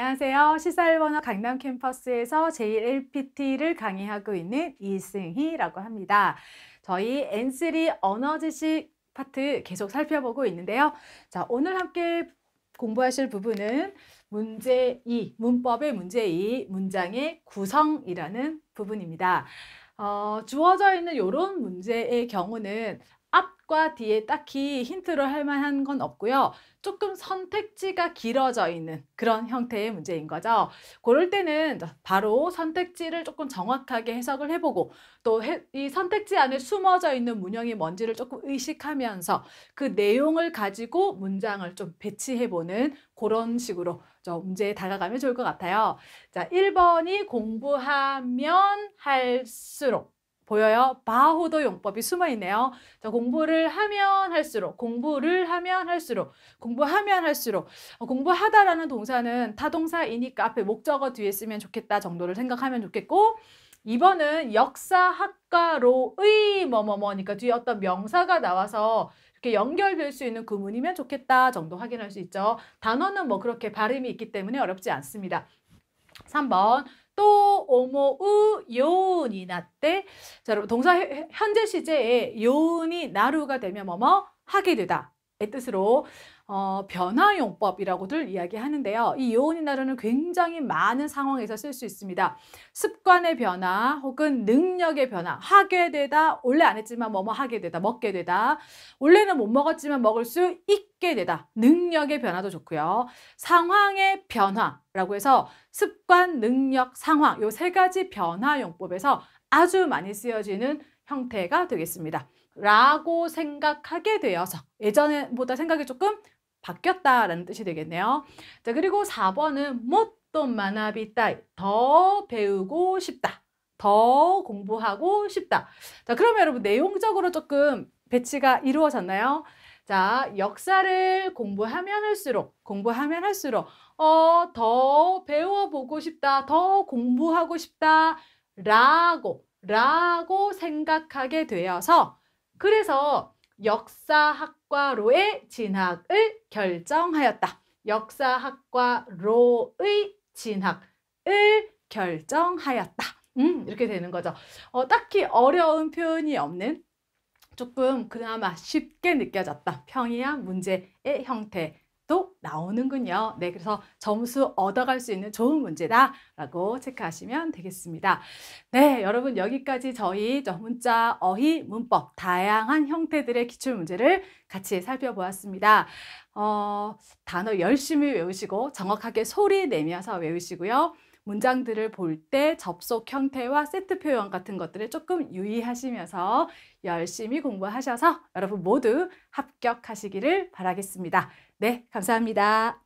안녕하세요. 시사일번호 강남 캠퍼스에서 제 l p t 를 강의하고 있는 이승희라고 합니다. 저희 N3 언어 지식 파트 계속 살펴보고 있는데요. 자, 오늘 함께 공부하실 부분은 문제 2, 문법의 문제 2, 문장의 구성이라는 부분입니다. 어, 주어져 있는 이런 문제의 경우는 앞과 뒤에 딱히 힌트를 할 만한 건 없고요. 조금 선택지가 길어져 있는 그런 형태의 문제인 거죠. 그럴 때는 바로 선택지를 조금 정확하게 해석을 해보고 또 이 선택지 안에 숨어져 있는 문형이 뭔지를 조금 의식하면서 그 내용을 가지고 문장을 좀 배치해보는 그런 식으로 문제에 다가가면 좋을 것 같아요. 자, 1번이 공부하면 할수록 보여요? 바호도 용법이 숨어 있네요. 자, 공부를 하면 할수록, 공부를 하면 할수록, 공부하면 할수록, 어, 공부하다라는 동사는 타동사이니까 앞에 목적어 뒤에 쓰면 좋겠다 정도를 생각하면 좋겠고, 2번은 역사학과로의 뭐 뭐뭐니까 뒤에 어떤 명사가 나와서 이렇게 연결될 수 있는 구문이면 좋겠다 정도 확인할 수 있죠. 단어는 뭐 그렇게 발음이 있기 때문에 어렵지 않습니다. 3번 또 모모우 요운이 나때 자 여러분 동사 현재 시제에 요운이 나루가 되면 뭐뭐 하게 되다의 뜻으로 어, 변화용법이라고들 이야기하는데요. 이 요온이나루는 굉장히 많은 상황에서 쓸 수 있습니다. 습관의 변화 혹은 능력의 변화 하게 되다 원래 안 했지만 뭐뭐 하게 되다 먹게 되다 원래는 못 먹었지만 먹을 수 있게 되다 능력의 변화도 좋고요. 상황의 변화라고 해서 습관, 능력, 상황 요 세 가지 변화용법에서 아주 많이 쓰여지는 형태가 되겠습니다. 라고 생각하게 되어서 예전보다 생각이 조금 바뀌었다라는 뜻이 되겠네요. 자, 그리고 4번은 못도 만나비따이 더 배우고 싶다. 더 공부하고 싶다. 자, 그러면 여러분 내용적으로 조금 배치가 이루어졌나요? 자, 역사를 공부하면 할수록, 공부하면 할수록, 어, 더 배워보고 싶다, 더 공부하고 싶다, 라고, 라고 생각하게 되어서, 그래서 역사학과로의 진학을 결정하였다. 역사학과로의 진학을 결정하였다. 음, 이렇게 되는 거죠. 어, 딱히 어려운 표현이 없는 조금 그나마 쉽게 느껴졌던 평이한 문제의 형태 또 나오는군요. 네, 그래서 점수 얻어갈 수 있는 좋은 문제다라고 체크하시면 되겠습니다. 네, 여러분 여기까지 저희 문자, 어휘, 문법 다양한 형태들의 기출 문제를 같이 살펴보았습니다. 어, 단어 열심히 외우시고 정확하게 소리 내면서 외우시고요. 문장들을 볼 때 접속 형태와 세트 표현 같은 것들을 조금 유의하시면서 열심히 공부하셔서 여러분 모두 합격하시기를 바라겠습니다. 네, 감사합니다.